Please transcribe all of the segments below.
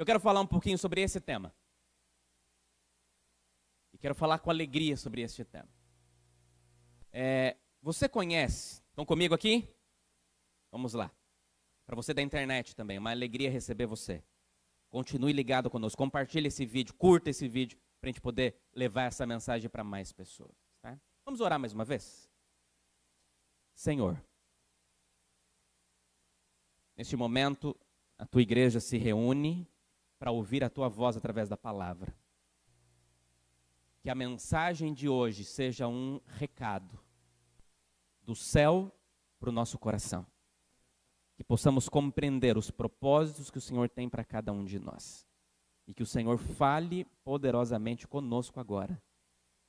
Eu quero falar um pouquinho sobre esse tema. E quero falar com alegria sobre este tema. É, você conhece? Estão comigo aqui? Vamos lá. Para você da internet também, uma alegria receber você. Continue ligado conosco, compartilhe esse vídeo, curta esse vídeo, para a gente poder levar essa mensagem para mais pessoas. Tá? Vamos orar mais uma vez? Senhor, neste momento, a tua igreja se reúne para ouvir a tua voz através da palavra. Que a mensagem de hoje seja um recado do céu para o nosso coração. Que possamos compreender os propósitos que o Senhor tem para cada um de nós. E que o Senhor fale poderosamente conosco agora.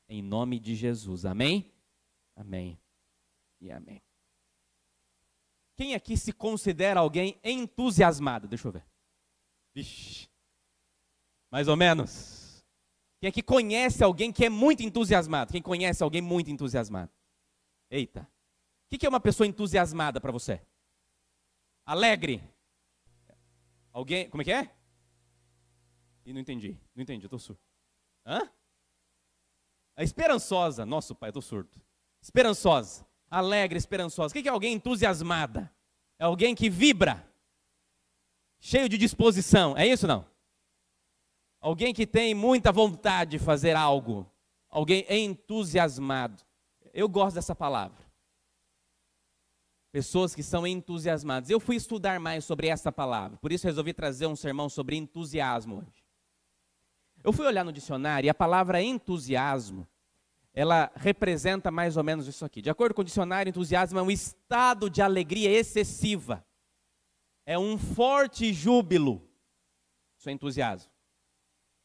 Em nome de Jesus. Amém? Amém. E amém. Quem aqui se considera alguém entusiasmado? Deixa eu ver. Vixe. Mais ou menos. Quem é que conhece alguém que é muito entusiasmado? Quem conhece alguém muito entusiasmado? Eita. O que é uma pessoa entusiasmada para você? Alegre. Alguém. Como é que é? E não entendi. Não entendi, eu tô surdo. Hã? A é esperançosa. Nossa, pai, eu tô surdo. Esperançosa. Alegre, esperançosa. O que é alguém entusiasmada? É alguém que vibra. Cheio de disposição. É isso não? alguém que tem muita vontade de fazer algo, alguém entusiasmado. Eu gosto dessa palavra. Pessoas que são entusiasmadas. Eu fui estudar mais sobre essa palavra, por isso resolvi trazer um sermão sobre entusiasmo hoje. Eu fui olhar no dicionário e a palavra entusiasmo, ela representa mais ou menos isso aqui. De acordo com o dicionário, entusiasmo é um estado de alegria excessiva. É um forte júbilo. Isso é entusiasmo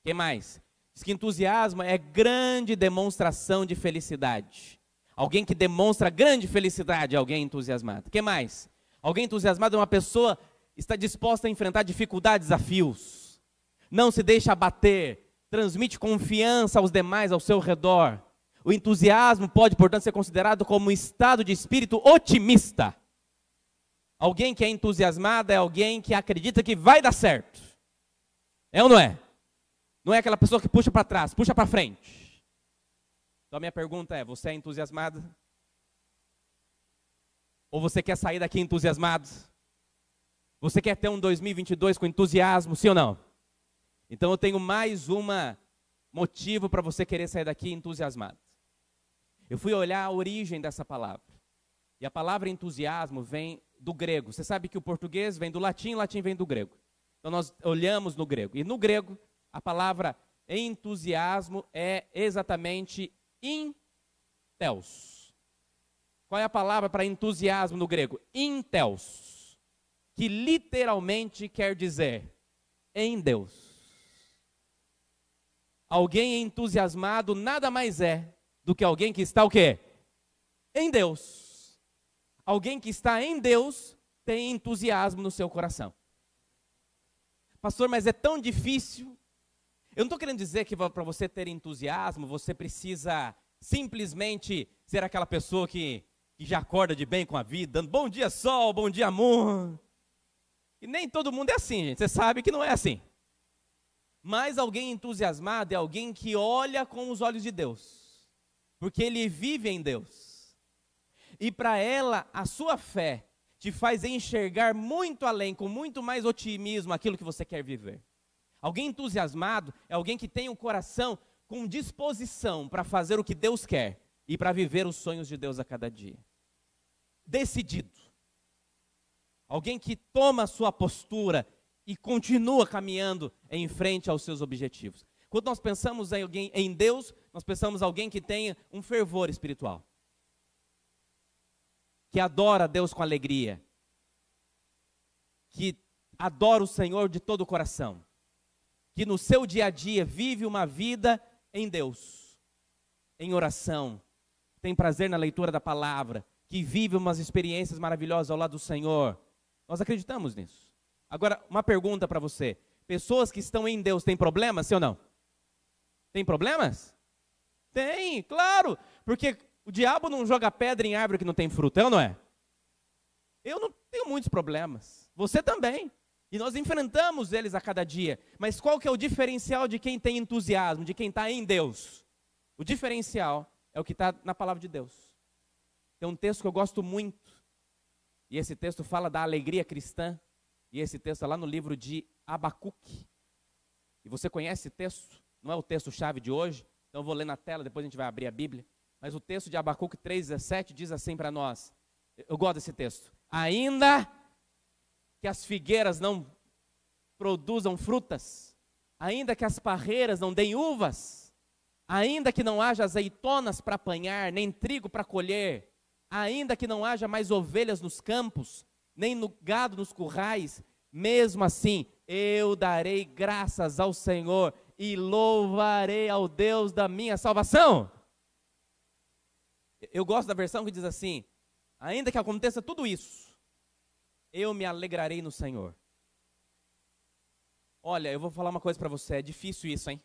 que mais? Diz que entusiasmo é grande demonstração de felicidade. Alguém que demonstra grande felicidade é alguém entusiasmado. que mais? Alguém entusiasmado é uma pessoa que está disposta a enfrentar dificuldades, desafios. Não se deixa abater. Transmite confiança aos demais ao seu redor. O entusiasmo pode, portanto, ser considerado como um estado de espírito otimista. Alguém que é entusiasmado é alguém que acredita que vai dar certo. É ou não é? Não é aquela pessoa que puxa para trás, puxa para frente. Então a minha pergunta é: você é entusiasmado? Ou você quer sair daqui entusiasmado? Você quer ter um 2022 com entusiasmo, sim ou não? Então eu tenho mais um motivo para você querer sair daqui entusiasmado. Eu fui olhar a origem dessa palavra. E a palavra entusiasmo vem do grego. Você sabe que o português vem do latim, o latim vem do grego. Então nós olhamos no grego. E no grego a palavra entusiasmo é exatamente intel's. Qual é a palavra para entusiasmo no grego? Intel's, que literalmente quer dizer em Deus. Alguém entusiasmado nada mais é do que alguém que está o quê? Em Deus. Alguém que está em Deus tem entusiasmo no seu coração. Pastor, mas é tão difícil eu não estou querendo dizer que para você ter entusiasmo, você precisa simplesmente ser aquela pessoa que, que já acorda de bem com a vida, dando bom dia sol, bom dia amor. E nem todo mundo é assim, gente. Você sabe que não é assim. Mas alguém entusiasmado é alguém que olha com os olhos de Deus, porque ele vive em Deus. E para ela, a sua fé te faz enxergar muito além, com muito mais otimismo, aquilo que você quer viver. Alguém entusiasmado é alguém que tem o um coração com disposição para fazer o que Deus quer e para viver os sonhos de Deus a cada dia. Decidido. Alguém que toma a sua postura e continua caminhando em frente aos seus objetivos. Quando nós pensamos em alguém em Deus, nós pensamos em alguém que tenha um fervor espiritual. Que adora Deus com alegria. Que adora o Senhor de todo o coração que no seu dia a dia vive uma vida em Deus, em oração, tem prazer na leitura da palavra, que vive umas experiências maravilhosas ao lado do Senhor. Nós acreditamos nisso. Agora, uma pergunta para você: pessoas que estão em Deus têm problemas, sim ou não? Tem problemas? Tem, claro, porque o diabo não joga pedra em árvore que não tem fruto, é ou não é? Eu não tenho muitos problemas. Você também. E nós enfrentamos eles a cada dia. Mas qual que é o diferencial de quem tem entusiasmo, de quem está em Deus? O diferencial é o que está na palavra de Deus. Tem um texto que eu gosto muito. E esse texto fala da alegria cristã. E esse texto é lá no livro de Abacuque. E você conhece esse texto? Não é o texto-chave de hoje. Então eu vou ler na tela, depois a gente vai abrir a Bíblia. Mas o texto de Abacuque 3,17 diz assim para nós. Eu gosto desse texto. Ainda que as figueiras não produzam frutas, ainda que as parreiras não deem uvas, ainda que não haja azeitonas para apanhar, nem trigo para colher, ainda que não haja mais ovelhas nos campos, nem no gado nos currais, mesmo assim eu darei graças ao Senhor e louvarei ao Deus da minha salvação. Eu gosto da versão que diz assim: ainda que aconteça tudo isso, eu me alegrarei no Senhor. Olha, eu vou falar uma coisa para você, é difícil isso, hein?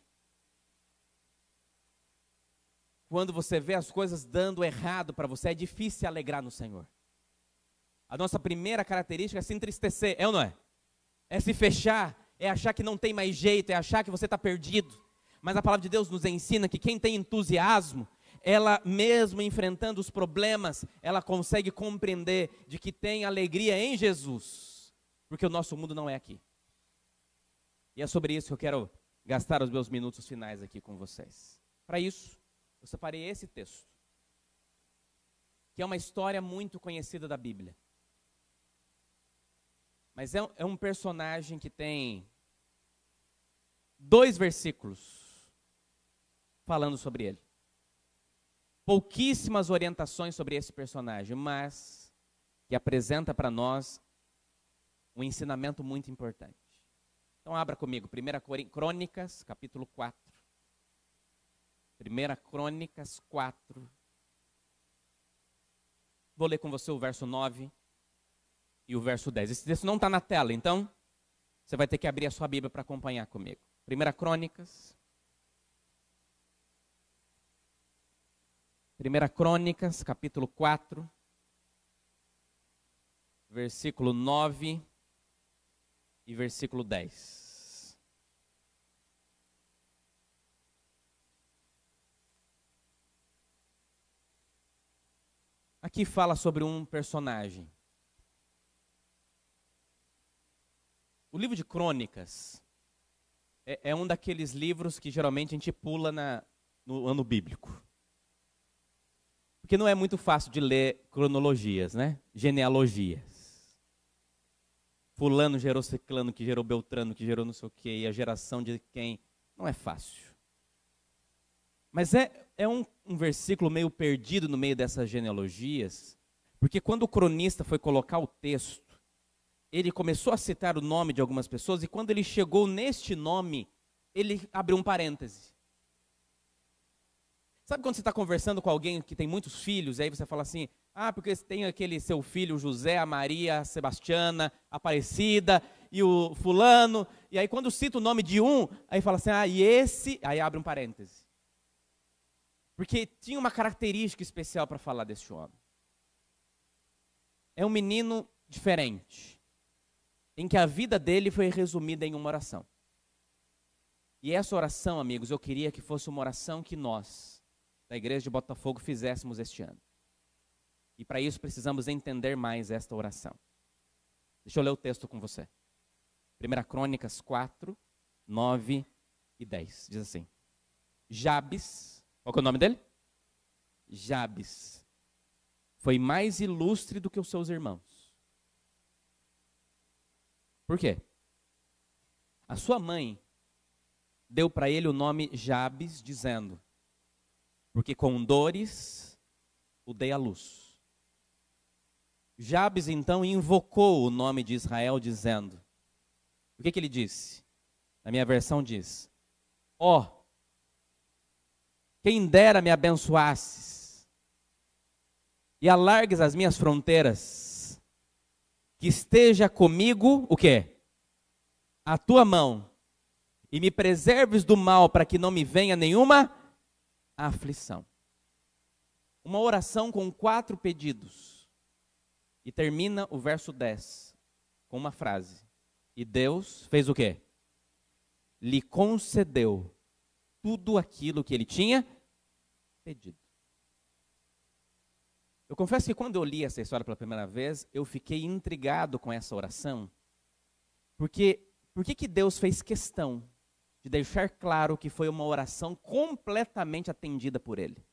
Quando você vê as coisas dando errado para você, é difícil se alegrar no Senhor. A nossa primeira característica é se entristecer, é ou não é? É se fechar, é achar que não tem mais jeito, é achar que você está perdido. Mas a palavra de Deus nos ensina que quem tem entusiasmo, ela mesmo enfrentando os problemas, ela consegue compreender de que tem alegria em Jesus, porque o nosso mundo não é aqui. E é sobre isso que eu quero gastar os meus minutos finais aqui com vocês. Para isso, eu separei esse texto, que é uma história muito conhecida da Bíblia. Mas é, é um personagem que tem dois versículos falando sobre ele pouquíssimas orientações sobre esse personagem, mas que apresenta para nós um ensinamento muito importante. Então abra comigo, 1 Crônicas, capítulo 4. 1 Crônicas 4. Vou ler com você o verso 9 e o verso 10. Esse texto não está na tela, então você vai ter que abrir a sua Bíblia para acompanhar comigo. 1 Crônicas, Primeira Crônicas, capítulo 4, versículo 9 e versículo 10. Aqui fala sobre um personagem. O livro de Crônicas é, é um daqueles livros que geralmente a gente pula na, no ano bíblico. Porque não é muito fácil de ler cronologias, né? Genealogias. Fulano gerou ciclano, que gerou Beltrano, que gerou não sei o quê, e a geração de quem. Não é fácil. Mas é, é um, um versículo meio perdido no meio dessas genealogias, porque quando o cronista foi colocar o texto, ele começou a citar o nome de algumas pessoas e quando ele chegou neste nome, ele abriu um parêntese. Sabe quando você está conversando com alguém que tem muitos filhos, e aí você fala assim, ah, porque tem aquele seu filho José, a Maria, a Sebastiana, Aparecida, e o fulano, e aí quando cita o nome de um, aí fala assim, ah, e esse, aí abre um parêntese. Porque tinha uma característica especial para falar desse homem. É um menino diferente, em que a vida dele foi resumida em uma oração. E essa oração, amigos, eu queria que fosse uma oração que nós, da Igreja de Botafogo fizéssemos este ano. E para isso precisamos entender mais esta oração. Deixa eu ler o texto com você. 1 Crônicas 4, 9 e 10. Diz assim: Jabes, qual é o nome dele? Jabes. Foi mais ilustre do que os seus irmãos. Por quê? A sua mãe deu para ele o nome Jabes, dizendo: porque com dores o dei à luz. Jabes então invocou o nome de Israel, dizendo: O que, que ele disse? Na minha versão diz: Ó, oh, quem dera me abençoasses e alargues as minhas fronteiras, que esteja comigo o quê? A tua mão, e me preserves do mal para que não me venha nenhuma aflição. Uma oração com quatro pedidos. E termina o verso 10 com uma frase. E Deus fez o quê? Lhe concedeu tudo aquilo que ele tinha pedido. Eu confesso que quando eu li essa história pela primeira vez, eu fiquei intrigado com essa oração. Porque por que, que Deus fez questão de deixar claro que foi uma oração completamente atendida por ele.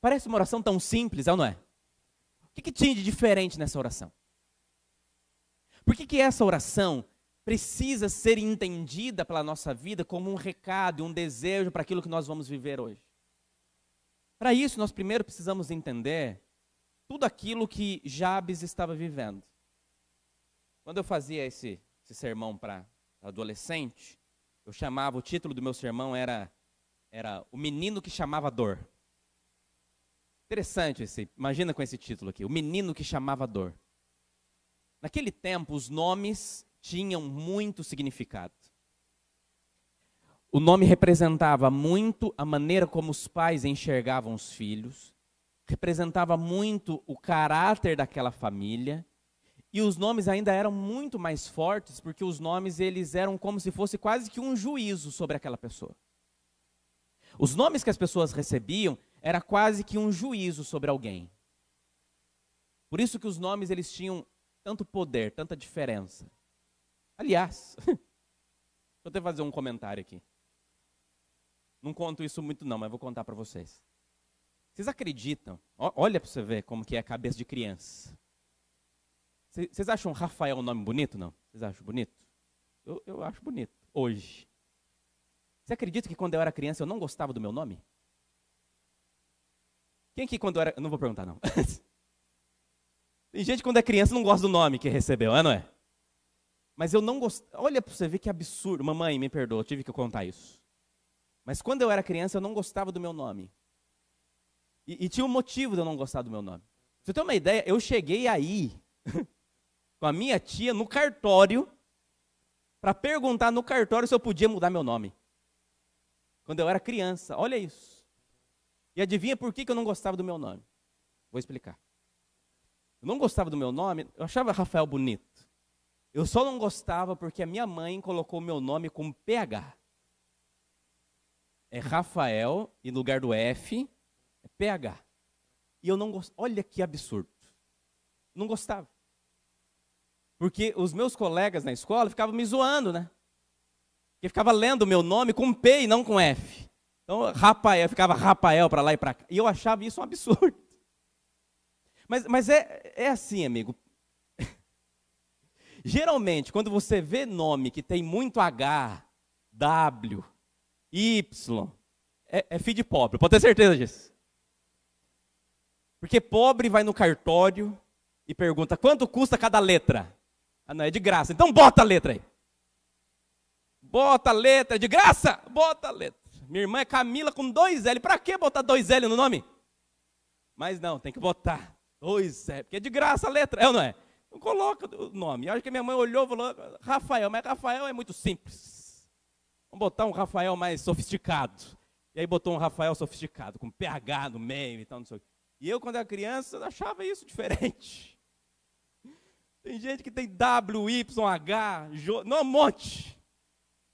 Parece uma oração tão simples, é ou não é? O que, que tinha de diferente nessa oração? Por que, que essa oração precisa ser entendida pela nossa vida como um recado, um desejo para aquilo que nós vamos viver hoje? Para isso, nós primeiro precisamos entender tudo aquilo que Jabes estava vivendo. Quando eu fazia esse, esse sermão para adolescente, eu chamava, o título do meu sermão era, era O Menino que Chamava Dor. Interessante esse, imagina com esse título aqui, O Menino que Chamava Dor. Naquele tempo, os nomes tinham muito significado. O nome representava muito a maneira como os pais enxergavam os filhos, representava muito o caráter daquela família e os nomes ainda eram muito mais fortes, porque os nomes eles eram como se fosse quase que um juízo sobre aquela pessoa. Os nomes que as pessoas recebiam era quase que um juízo sobre alguém. Por isso que os nomes eles tinham tanto poder, tanta diferença. Aliás, vou até fazer um comentário aqui. Não conto isso muito não, mas vou contar para vocês. Vocês acreditam? Olha para você ver como que é a cabeça de criança. Vocês acham Rafael um nome bonito, não? Vocês acham bonito? Eu, eu acho bonito, hoje. Você acredita que quando eu era criança eu não gostava do meu nome? Quem que quando eu era. Não vou perguntar, não. Tem gente que quando é criança não gosta do nome que recebeu, é, não é? Mas eu não gostava. Olha para você ver que absurdo. Mamãe, me perdoa, eu tive que contar isso. Mas quando eu era criança eu não gostava do meu nome. E, e tinha um motivo de eu não gostar do meu nome. você tem uma ideia, eu cheguei aí com então, a minha tia no cartório para perguntar no cartório se eu podia mudar meu nome. Quando eu era criança, olha isso. E adivinha por que, que eu não gostava do meu nome? Vou explicar. Eu não gostava do meu nome, eu achava Rafael bonito. Eu só não gostava porque a minha mãe colocou meu nome com PH. É Rafael e no lugar do F é PH. E eu não gostava. Olha que absurdo. Não gostava. Porque os meus colegas na escola ficavam me zoando, né? Porque ficava lendo o meu nome com P e não com F. Então, Rafael, ficava Rafael para lá e para cá. E eu achava isso um absurdo. Mas, mas é, é assim, amigo. Geralmente, quando você vê nome que tem muito H, W, Y, é, é filho de pobre, pode ter certeza disso. Porque pobre vai no cartório e pergunta quanto custa cada letra. Ah, não, é de graça. Então bota a letra aí. Bota a letra, é de graça? Bota a letra. Minha irmã é Camila com dois L. Para que botar dois L no nome? Mas não, tem que botar dois L, porque é de graça a letra. É ou não é? Não coloca o nome. Eu acho que minha mãe olhou e falou, Rafael, mas Rafael é muito simples. Vamos botar um Rafael mais sofisticado. E aí botou um Rafael sofisticado, com PH no meio e tal, não sei o quê. E eu, quando era criança, achava isso diferente. Tem gente que tem W, Y, H, J, não, um monte.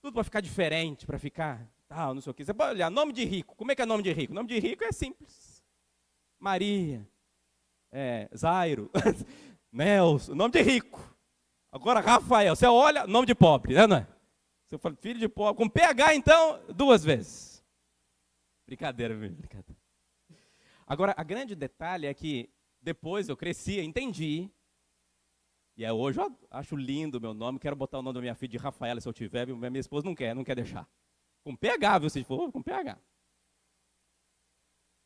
Tudo para ficar diferente, para ficar tal, não sei o quê. Você pode olhar, nome de rico. Como é que é nome de rico? Nome de rico é simples. Maria, é, Zairo, Nelson, nome de rico. Agora, Rafael, você olha, nome de pobre, né, não é? Você fala, filho de pobre, com PH então, duas vezes. Brincadeira, meu, brincadeira. Agora, a grande detalhe é que depois eu cresci, entendi e hoje eu acho lindo o meu nome, quero botar o nome da minha filha de Rafaela se eu tiver, minha, minha esposa não quer, não quer deixar. Com PH, viu, se for, com PH.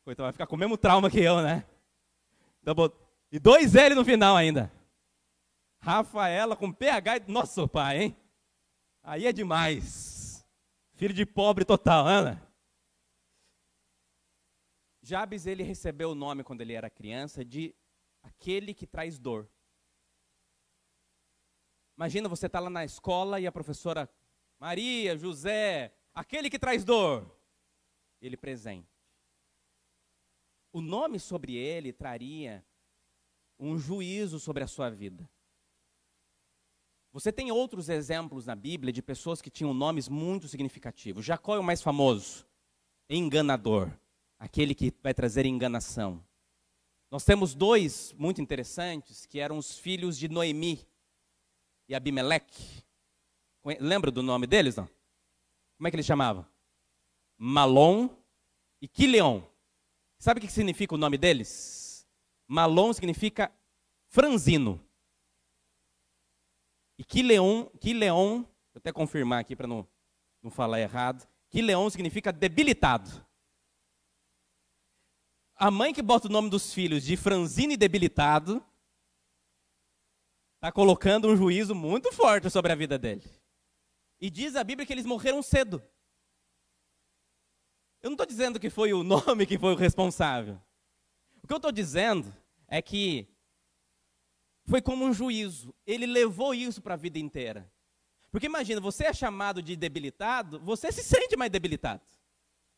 Então vai ficar com o mesmo trauma que eu, né? Double... Então, e dois L no final ainda. Rafaela com PH e nosso pai, hein? Aí é demais. Filho de pobre total, né, Ana. Jabes, ele recebeu o nome quando ele era criança de aquele que traz dor. Imagina você estar tá lá na escola e a professora Maria, José, aquele que traz dor, ele presente. O nome sobre ele traria um juízo sobre a sua vida. Você tem outros exemplos na Bíblia de pessoas que tinham nomes muito significativos. Jacó é o mais famoso, enganador, aquele que vai trazer enganação. Nós temos dois muito interessantes que eram os filhos de Noemi e Abimeleque. Lembra do nome deles, não? Como é que eles chamavam? Malon e Quileon. Sabe o que significa o nome deles? Malon significa franzino. E Quileon, Quileon, vou até confirmar aqui para não, não falar errado, Quileon significa debilitado. A mãe que bota o nome dos filhos de franzino e debilitado está colocando um juízo muito forte sobre a vida dele. E diz a Bíblia que eles morreram cedo. Eu não estou dizendo que foi o nome que foi o responsável. O que eu estou dizendo é que foi como um juízo. Ele levou isso para a vida inteira. Porque imagina, você é chamado de debilitado, você se sente mais debilitado.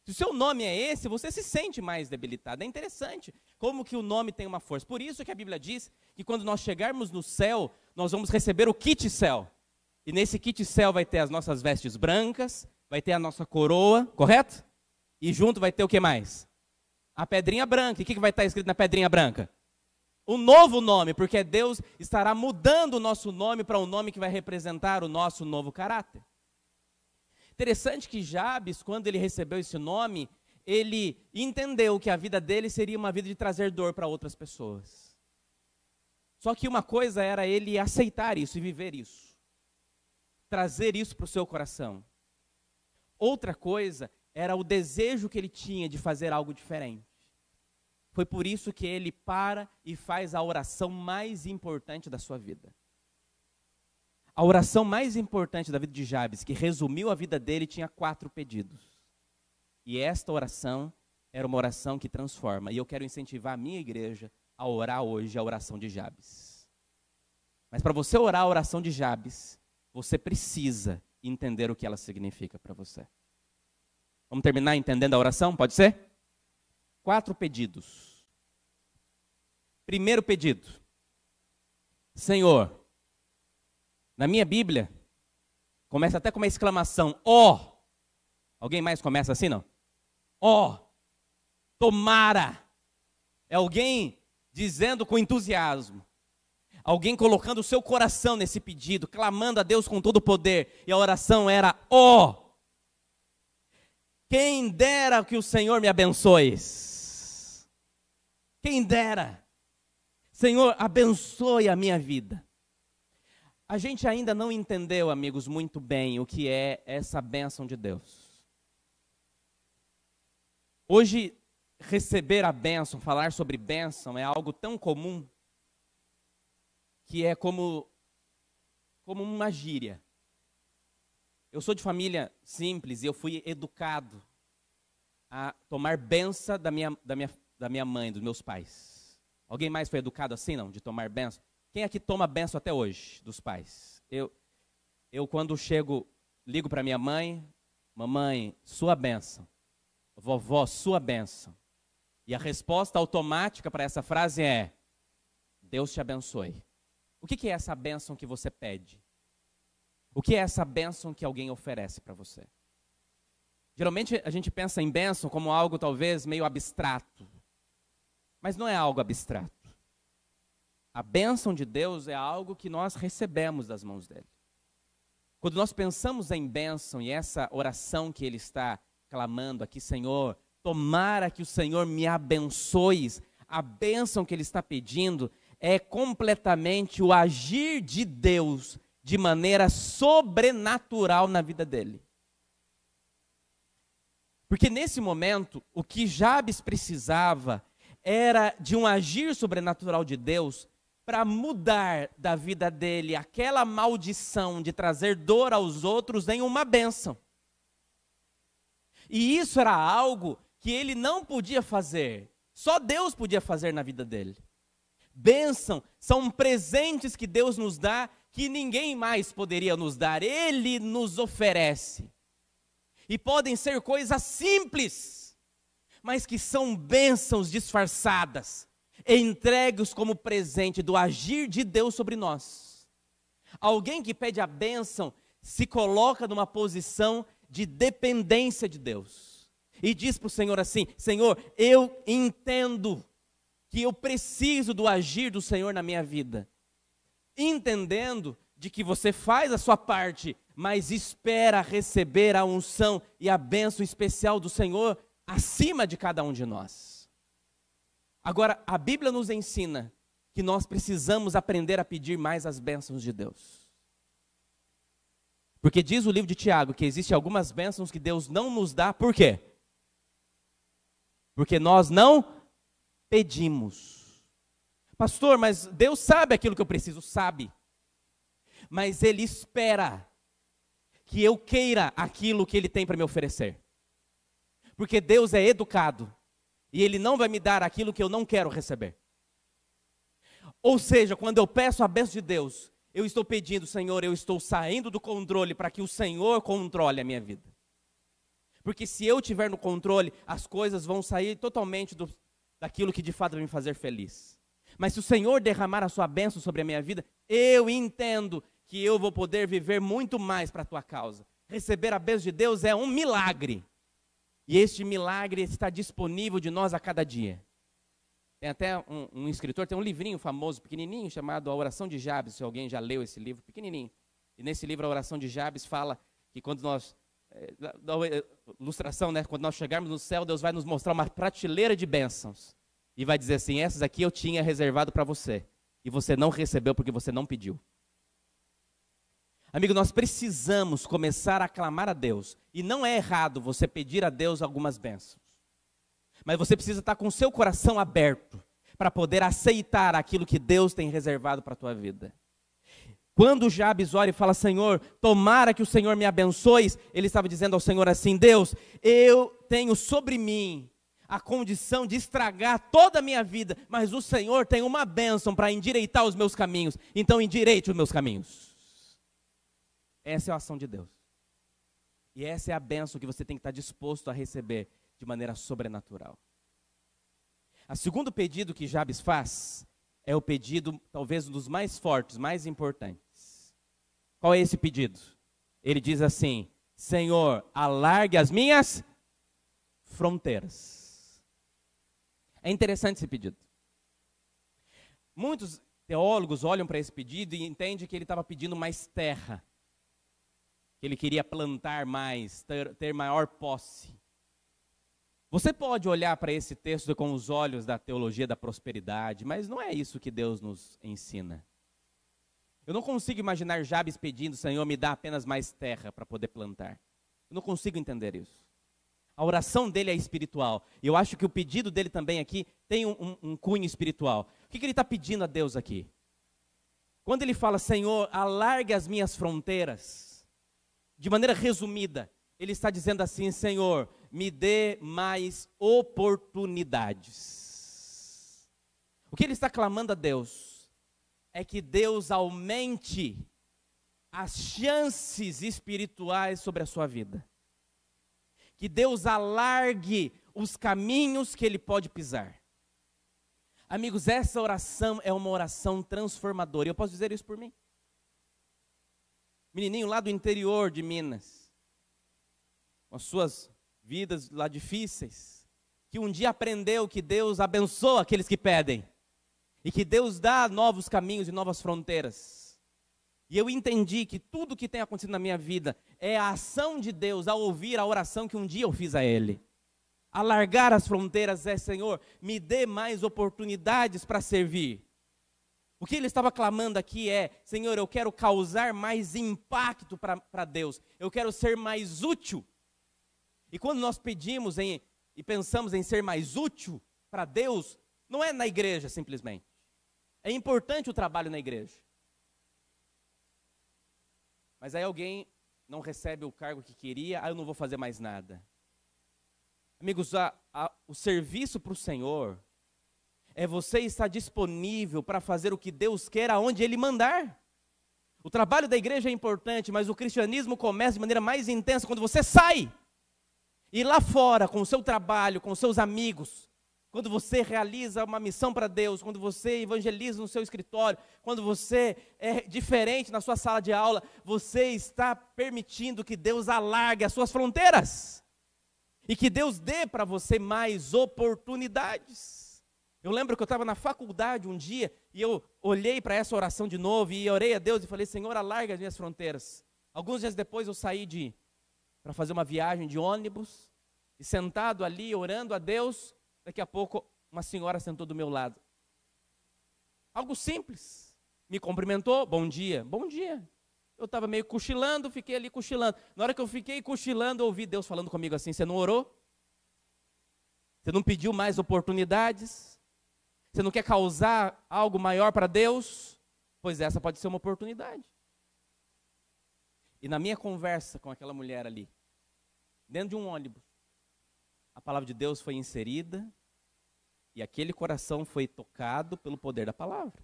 Se o seu nome é esse, você se sente mais debilitado. É interessante como que o nome tem uma força. Por isso que a Bíblia diz que quando nós chegarmos no céu, nós vamos receber o kit céu. E nesse kit céu vai ter as nossas vestes brancas, vai ter a nossa coroa, correto? E junto vai ter o que mais? A pedrinha branca. E o que, vai estar escrito na pedrinha branca? um novo nome, porque Deus estará mudando o nosso nome para um nome que vai representar o nosso novo caráter. Interessante que Jabes, quando ele recebeu esse nome, ele entendeu que a vida dele seria uma vida de trazer dor para outras pessoas. Só que uma coisa era ele aceitar isso e viver isso, trazer isso para o seu coração. Outra coisa era o desejo que ele tinha de fazer algo diferente. Foi por isso que ele para e faz a oração mais importante da sua vida. A oração mais importante da vida de Jabes, que resumiu a vida dele, tinha quatro pedidos. E esta oração era uma oração que transforma. E eu quero incentivar a minha igreja a orar hoje a oração de Jabes. Mas para você orar a oração de Jabes, você precisa entender o que ela significa para você. Vamos terminar entendendo a oração? Pode ser? Quatro pedidos. Primeiro pedido: Senhor, na minha Bíblia, começa até com uma exclamação: ó! Oh! Alguém mais começa assim, não? Ó! Oh! Tomara! É alguém dizendo com entusiasmo. Alguém colocando o seu coração nesse pedido, clamando a Deus com todo o poder. E a oração era: ó! Oh! Quem dera que o Senhor me abençoe. Quem dera. Senhor, abençoe a minha vida. A gente ainda não entendeu, amigos, muito bem o que é essa bênção de Deus. Hoje, receber a bênção, falar sobre bênção, é algo tão comum que é como, como uma gíria. Eu sou de família simples e eu fui educado a tomar benção da minha, da, minha, da minha mãe, dos meus pais. Alguém mais foi educado assim, não? De tomar benção? Quem aqui toma benção até hoje dos pais? Eu, eu quando chego, ligo para minha mãe, mamãe, sua benção. Vovó, sua benção. E a resposta automática para essa frase é: Deus te abençoe. O que, que é essa benção que você pede? O que é essa benção que alguém oferece para você? Geralmente a gente pensa em bênção como algo talvez meio abstrato. Mas não é algo abstrato. A bênção de Deus é algo que nós recebemos das mãos dele. Quando nós pensamos em bênção e essa oração que ele está clamando aqui, Senhor, tomara que o Senhor me abençoe, a bênção que ele está pedindo é completamente o agir de Deus de maneira sobrenatural na vida dele. Porque nesse momento, o que Jabes precisava era de um agir sobrenatural de Deus para mudar da vida dele aquela maldição de trazer dor aos outros em uma bênção. E isso era algo que ele não podia fazer, só Deus podia fazer na vida dele. Bênção são presentes que Deus nos dá que ninguém mais poderia nos dar, ele nos oferece. E podem ser coisas simples, mas que são bênçãos disfarçadas entregue-os como presente do agir de Deus sobre nós. Alguém que pede a bênção se coloca numa posição de dependência de Deus e diz para o Senhor assim: Senhor, eu entendo que eu preciso do agir do Senhor na minha vida, entendendo de que você faz a sua parte, mas espera receber a unção e a bênção especial do Senhor acima de cada um de nós. Agora, a Bíblia nos ensina que nós precisamos aprender a pedir mais as bênçãos de Deus. Porque diz o livro de Tiago que existem algumas bênçãos que Deus não nos dá, por quê? Porque nós não pedimos. Pastor, mas Deus sabe aquilo que eu preciso, sabe. Mas Ele espera que eu queira aquilo que Ele tem para me oferecer. Porque Deus é educado e Ele não vai me dar aquilo que eu não quero receber. Ou seja, quando eu peço a bênção de Deus, eu estou pedindo, Senhor, eu estou saindo do controle para que o Senhor controle a minha vida. Porque se eu tiver no controle, as coisas vão sair totalmente do, daquilo que de fato vai me fazer feliz. Mas se o Senhor derramar a sua bênção sobre a minha vida, eu entendo que eu vou poder viver muito mais para a tua causa. Receber a bênção de Deus é um milagre. E este milagre está disponível de nós a cada dia. Tem até um, um, escritor, tem um livrinho famoso, pequenininho, chamado A Oração de Jabes. Se alguém já leu esse livro, pequenininho. E nesse livro, A Oração de Jabes fala que quando nós. É, ilustração, né? Quando nós chegarmos no céu, Deus vai nos mostrar uma prateleira de bênçãos. E vai dizer assim: essas aqui eu tinha reservado para você. E você não recebeu porque você não pediu. Amigo, nós precisamos começar a clamar a Deus. E não é errado você pedir a Deus algumas bênçãos. Mas você precisa estar com o seu coração aberto para poder aceitar aquilo que Deus tem reservado para a tua vida. Quando Jabes ora e fala, Senhor, tomara que o Senhor me abençoe, ele estava dizendo ao Senhor assim: Deus, eu tenho sobre mim a condição de estragar toda a minha vida, mas o Senhor tem uma bênção para endireitar os meus caminhos, então endireite os meus caminhos. Essa é a ação de Deus. E essa é a bênção que você tem que estar disposto a receber de maneira sobrenatural. O segundo pedido que Jabes faz é o pedido, talvez, um dos mais fortes, mais importantes. Qual é esse pedido? Ele diz assim: Senhor, alargue as minhas fronteiras. É interessante esse pedido. Muitos teólogos olham para esse pedido e entendem que ele estava pedindo mais terra, ele queria plantar mais, ter, ter maior posse. Você pode olhar para esse texto com os olhos da teologia da prosperidade, mas não é isso que Deus nos ensina. Eu não consigo imaginar Jabes pedindo, Senhor, me dá apenas mais terra para poder plantar. Eu não consigo entender isso. A oração dele é espiritual. E eu acho que o pedido dele também aqui tem um, um, um cunho espiritual. O que, que ele está pedindo a Deus aqui? Quando ele fala, Senhor, alargue as minhas fronteiras de maneira resumida, ele está dizendo assim: Senhor, me dê mais oportunidades. O que ele está clamando a Deus é que Deus aumente as chances espirituais sobre a sua vida. Que Deus alargue os caminhos que ele pode pisar. Amigos, essa oração é uma oração transformadora. Eu posso dizer isso por mim? menininho lá do interior de Minas, com as suas vidas lá difíceis, que um dia aprendeu que Deus abençoa aqueles que pedem e que Deus dá novos caminhos e novas fronteiras. E eu entendi que tudo que tem acontecido na minha vida é a ação de Deus ao ouvir a oração que um dia eu fiz a Ele. Alargar as fronteiras é, Senhor, me dê mais oportunidades para servir. O que ele estava clamando aqui é: Senhor, eu quero causar mais impacto para Deus, eu quero ser mais útil. E quando nós pedimos em, e pensamos em ser mais útil para Deus, não é na igreja simplesmente. É importante o trabalho na igreja. Mas aí alguém não recebe o cargo que queria, aí ah, eu não vou fazer mais nada. Amigos, a, a, o serviço para o Senhor é você estar disponível para fazer o que Deus quer aonde Ele mandar. O trabalho da igreja é importante, mas o cristianismo começa de maneira mais intensa quando você sai. E lá fora, com o seu trabalho, com os seus amigos, quando você realiza uma missão para Deus, quando você evangeliza no seu escritório, quando você é diferente na sua sala de aula, você está permitindo que Deus alargue as suas fronteiras e que Deus dê para você mais oportunidades. Eu lembro que eu estava na faculdade um dia e eu olhei para essa oração de novo e orei a Deus e falei: Senhor, alarga as minhas fronteiras. Alguns dias depois eu saí de para fazer uma viagem de ônibus e sentado ali orando a Deus, daqui a pouco uma senhora sentou do meu lado. Algo simples. Me cumprimentou, bom dia, bom dia. Eu estava meio cochilando, fiquei ali cochilando. Na hora que eu fiquei cochilando, eu ouvi Deus falando comigo assim: Você não orou? Você não pediu mais oportunidades? Você não quer causar algo maior para Deus? Pois essa pode ser uma oportunidade. E na minha conversa com aquela mulher ali, dentro de um ônibus, a palavra de Deus foi inserida e aquele coração foi tocado pelo poder da palavra.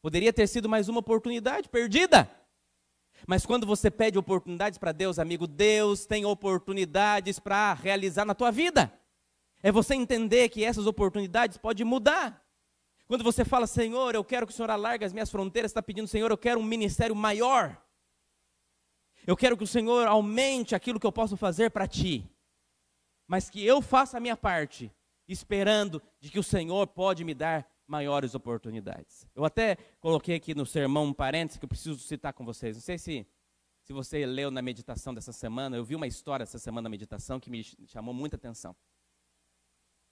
Poderia ter sido mais uma oportunidade perdida. Mas quando você pede oportunidades para Deus, amigo, Deus tem oportunidades para realizar na tua vida. É você entender que essas oportunidades podem mudar. Quando você fala, Senhor, eu quero que o Senhor alargue as minhas fronteiras, está pedindo, Senhor, eu quero um ministério maior. Eu quero que o Senhor aumente aquilo que eu posso fazer para ti. Mas que eu faça a minha parte, esperando de que o Senhor pode me dar maiores oportunidades. Eu até coloquei aqui no sermão um parênteses que eu preciso citar com vocês. Não sei se, se você leu na meditação dessa semana, eu vi uma história essa semana na meditação que me chamou muita atenção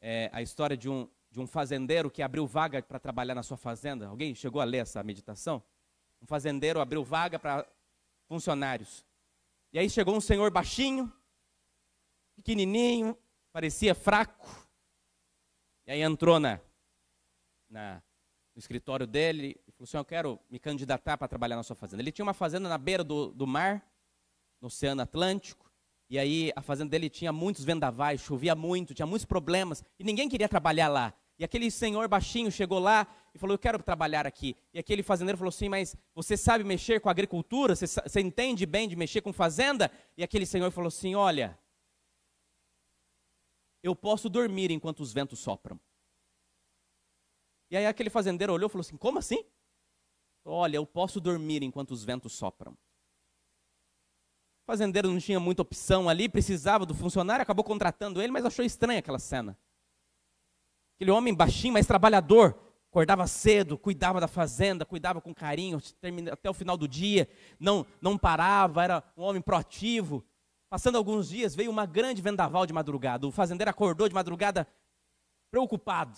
é, a história de um, de um fazendeiro que abriu vaga para trabalhar na sua fazenda. Alguém chegou a ler essa meditação? Um fazendeiro abriu vaga para funcionários. E aí chegou um senhor baixinho, pequenininho, parecia fraco. E aí entrou na, na no escritório dele e falou assim: Eu quero me candidatar para trabalhar na sua fazenda. Ele tinha uma fazenda na beira do, do mar, no Oceano Atlântico. E aí a fazenda dele tinha muitos vendavais, chovia muito, tinha muitos problemas, e ninguém queria trabalhar lá. E aquele senhor baixinho chegou lá e falou: Eu quero trabalhar aqui. E aquele fazendeiro falou assim: Mas você sabe mexer com agricultura? Você, você entende bem de mexer com fazenda? E aquele senhor falou assim: Olha, eu posso dormir enquanto os ventos sopram. E aí aquele fazendeiro olhou e falou assim: Como assim? Olha, eu posso dormir enquanto os ventos sopram. O fazendeiro não tinha muita opção ali, precisava do funcionário, acabou contratando ele, mas achou estranha aquela cena. Aquele homem baixinho, mas trabalhador, acordava cedo, cuidava da fazenda, cuidava com carinho, até o final do dia, não, não parava, era um homem proativo. Passando alguns dias, veio uma grande vendaval de madrugada. O fazendeiro acordou de madrugada preocupado.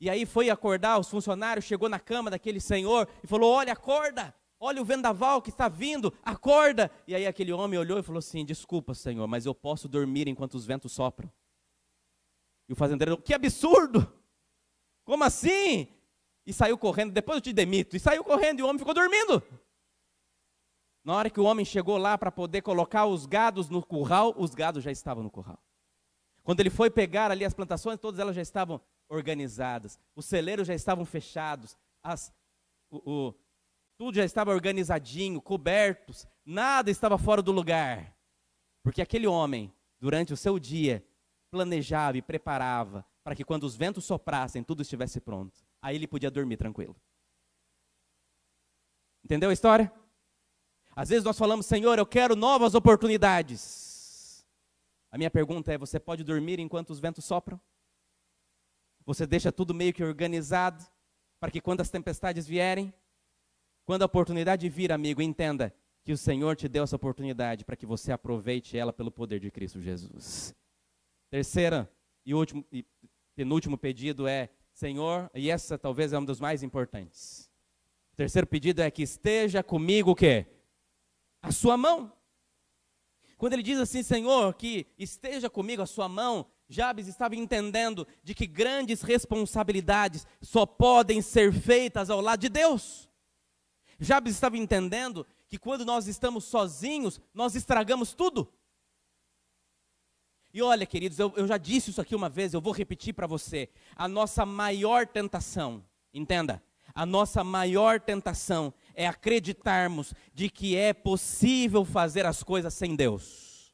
E aí foi acordar os funcionários, chegou na cama daquele senhor e falou: Olha, acorda, olha o vendaval que está vindo, acorda. E aí aquele homem olhou e falou assim: Desculpa, Senhor, mas eu posso dormir enquanto os ventos sopram. E o fazendeiro, que absurdo! Como assim? E saiu correndo, depois eu te demito. E saiu correndo e o homem ficou dormindo. Na hora que o homem chegou lá para poder colocar os gados no curral, os gados já estavam no curral. Quando ele foi pegar ali as plantações, todas elas já estavam organizadas, os celeiros já estavam fechados, as, o, o, tudo já estava organizadinho, cobertos, nada estava fora do lugar. Porque aquele homem, durante o seu dia, planejava e preparava para que quando os ventos soprassem, tudo estivesse pronto. Aí ele podia dormir tranquilo. Entendeu a história? Às vezes nós falamos, Senhor, eu quero novas oportunidades. A minha pergunta é: você pode dormir enquanto os ventos sopram? Você deixa tudo meio que organizado para que quando as tempestades vierem, quando a oportunidade vir, amigo, entenda que o Senhor te deu essa oportunidade para que você aproveite ela pelo poder de Cristo Jesus. Terceira e, último, e penúltimo pedido é, Senhor, e essa talvez é uma dos mais importantes. O terceiro pedido é que esteja comigo o quê? A sua mão. Quando ele diz assim, Senhor, que esteja comigo a sua mão, Jabes estava entendendo de que grandes responsabilidades só podem ser feitas ao lado de Deus. Jabes estava entendendo que quando nós estamos sozinhos, nós estragamos tudo. E olha, queridos, eu, eu já disse isso aqui uma vez, eu vou repetir para você. A nossa maior tentação, entenda, a nossa maior tentação é acreditarmos de que é possível fazer as coisas sem Deus.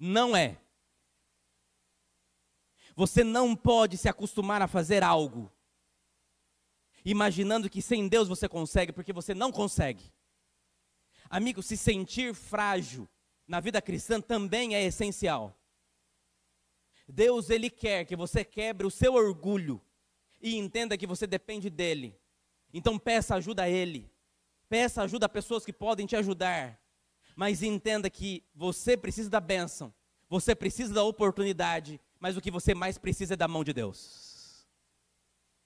Não é. Você não pode se acostumar a fazer algo imaginando que sem Deus você consegue, porque você não consegue. Amigo, se sentir frágil na vida cristã também é essencial. Deus ele quer que você quebre o seu orgulho e entenda que você depende dele. Então peça ajuda a ele. Peça ajuda a pessoas que podem te ajudar. Mas entenda que você precisa da bênção, você precisa da oportunidade, mas o que você mais precisa é da mão de Deus.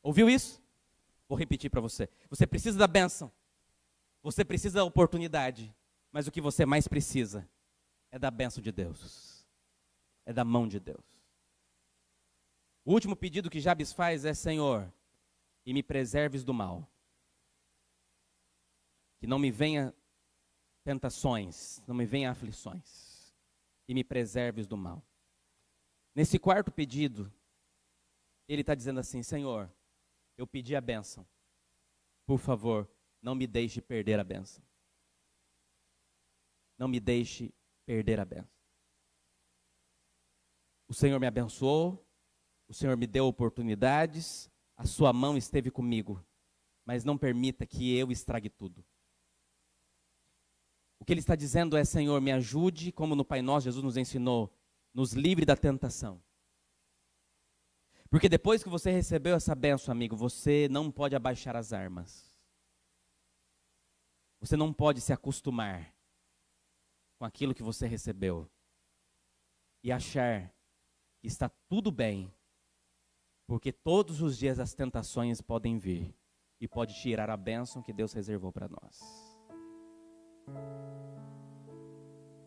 Ouviu isso? Vou repetir para você. Você precisa da bênção. Você precisa da oportunidade. Mas o que você mais precisa é da bênção de Deus. É da mão de Deus. O último pedido que Jabes faz é: Senhor, e me preserves do mal. Que não me venha tentações, não me venha aflições. E me preserves do mal. Nesse quarto pedido, ele está dizendo assim: Senhor, eu pedi a bênção. Por favor, não me deixe perder a bênção. Não me deixe perder a bênção. O Senhor me abençoou, o Senhor me deu oportunidades, a sua mão esteve comigo, mas não permita que eu estrague tudo. O que ele está dizendo é: Senhor, me ajude, como no Pai Nosso Jesus nos ensinou, nos livre da tentação, porque depois que você recebeu essa benção, amigo, você não pode abaixar as armas. Você não pode se acostumar com aquilo que você recebeu e achar que está tudo bem, porque todos os dias as tentações podem vir e pode tirar a bênção que Deus reservou para nós.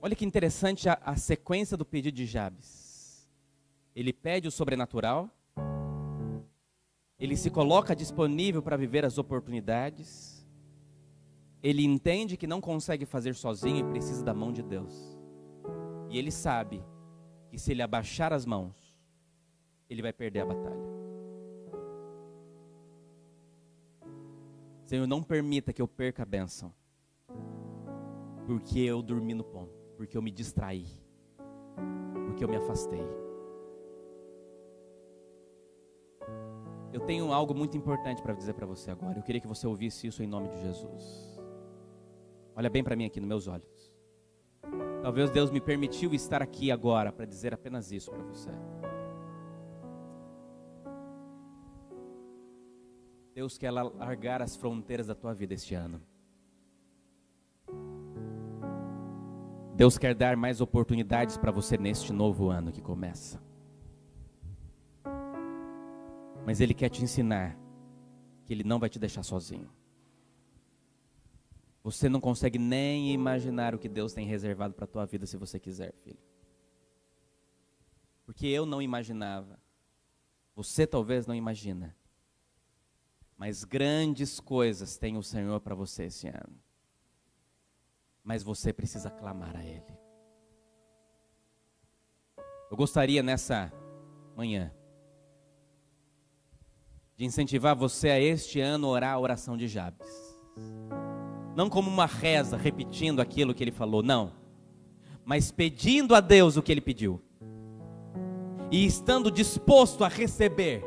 Olha que interessante a, a sequência do pedido de Jabes. Ele pede o sobrenatural, ele se coloca disponível para viver as oportunidades, ele entende que não consegue fazer sozinho e precisa da mão de Deus. E ele sabe que se ele abaixar as mãos, ele vai perder a batalha. Senhor, não permita que eu perca a bênção, porque eu dormi no ponto, porque eu me distraí, porque eu me afastei. Eu tenho algo muito importante para dizer para você agora. Eu queria que você ouvisse isso em nome de Jesus. Olha bem para mim aqui nos meus olhos. Talvez Deus me permitiu estar aqui agora para dizer apenas isso para você. Deus quer largar as fronteiras da tua vida este ano. Deus quer dar mais oportunidades para você neste novo ano que começa. Mas Ele quer te ensinar que Ele não vai te deixar sozinho. Você não consegue nem imaginar o que Deus tem reservado para a tua vida se você quiser, filho. Porque eu não imaginava. Você talvez não imagina. Mas grandes coisas tem o Senhor para você esse ano. Mas você precisa clamar a Ele. Eu gostaria nessa manhã de incentivar você a este ano orar a oração de Jabes. Não como uma reza repetindo aquilo que ele falou, não. Mas pedindo a Deus o que ele pediu. E estando disposto a receber.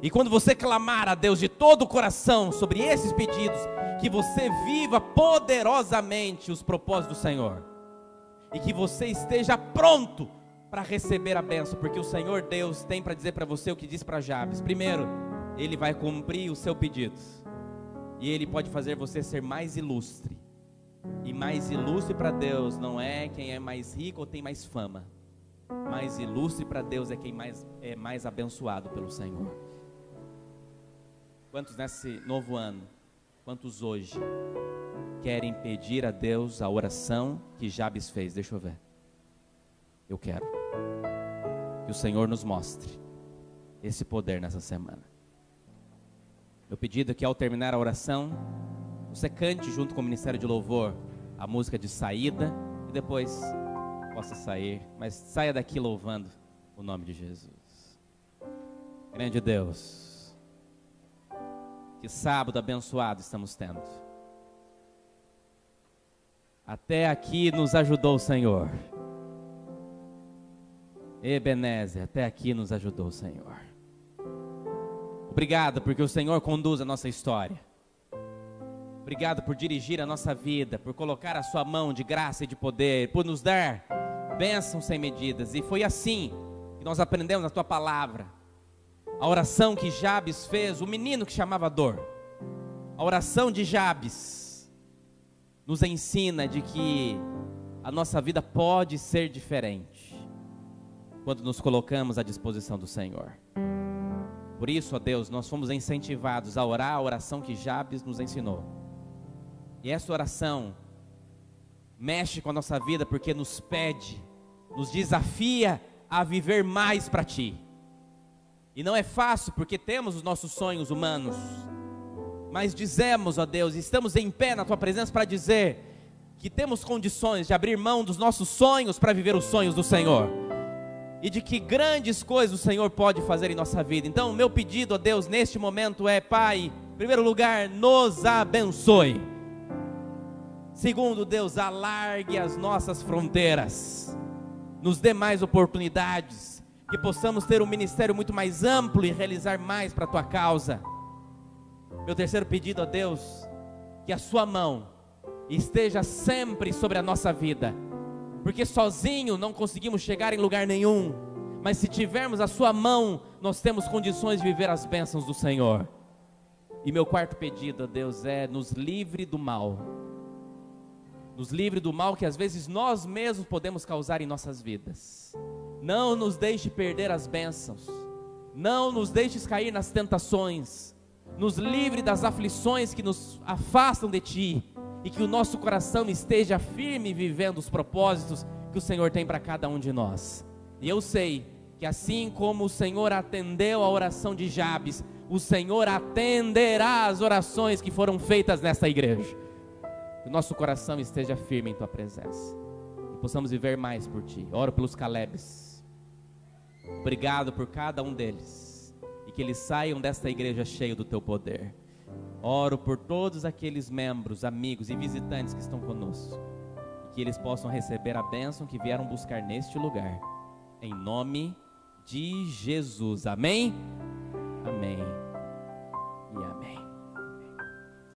E quando você clamar a Deus de todo o coração sobre esses pedidos, que você viva poderosamente os propósitos do Senhor. E que você esteja pronto para receber a benção, porque o Senhor Deus tem para dizer para você o que diz para Jabes. Primeiro, ele vai cumprir o seu pedido. E ele pode fazer você ser mais ilustre. E mais ilustre para Deus não é quem é mais rico ou tem mais fama. Mais ilustre para Deus é quem mais é mais abençoado pelo Senhor. Quantos nesse novo ano, quantos hoje querem pedir a Deus a oração que Jabes fez? Deixa eu ver. Eu quero. Que o Senhor nos mostre esse poder nessa semana. Meu pedido é que ao terminar a oração, você cante junto com o Ministério de Louvor a música de saída e depois possa sair, mas saia daqui louvando o nome de Jesus. Grande Deus, que sábado abençoado estamos tendo. Até aqui nos ajudou o Senhor. Ebenezer, até aqui nos ajudou, Senhor. Obrigado porque o Senhor conduz a nossa história. Obrigado por dirigir a nossa vida, por colocar a sua mão de graça e de poder, por nos dar bênçãos sem medidas. E foi assim que nós aprendemos a tua palavra. A oração que Jabes fez, o menino que chamava dor. A oração de Jabes nos ensina de que a nossa vida pode ser diferente quando nos colocamos à disposição do Senhor. Por isso, ó Deus, nós fomos incentivados a orar a oração que Jabes nos ensinou. E essa oração mexe com a nossa vida porque nos pede, nos desafia a viver mais para Ti. E não é fácil porque temos os nossos sonhos humanos, mas dizemos, ó Deus, estamos em pé na Tua presença para dizer que temos condições de abrir mão dos nossos sonhos para viver os sonhos do Senhor e de que grandes coisas o Senhor pode fazer em nossa vida. Então, o meu pedido a Deus neste momento é: Pai, em primeiro lugar, nos abençoe. Segundo, Deus, alargue as nossas fronteiras, nos dê mais oportunidades, que possamos ter um ministério muito mais amplo e realizar mais para a tua causa. Meu terceiro pedido a Deus, que a sua mão esteja sempre sobre a nossa vida porque sozinho não conseguimos chegar em lugar nenhum, mas se tivermos a Sua mão, nós temos condições de viver as bênçãos do Senhor. E meu quarto pedido a Deus é: nos livre do mal, nos livre do mal que às vezes nós mesmos podemos causar em nossas vidas. Não nos deixe perder as bênçãos, não nos deixes cair nas tentações, nos livre das aflições que nos afastam de Ti e que o nosso coração esteja firme vivendo os propósitos que o Senhor tem para cada um de nós. E eu sei que assim como o Senhor atendeu a oração de Jabes, o Senhor atenderá as orações que foram feitas nesta igreja. Que o nosso coração esteja firme em tua presença. E possamos viver mais por ti. Oro pelos Calebes. Obrigado por cada um deles. E que eles saiam desta igreja cheio do teu poder. Oro por todos aqueles membros, amigos e visitantes que estão conosco. Que eles possam receber a bênção que vieram buscar neste lugar. Em nome de Jesus. Amém? Amém.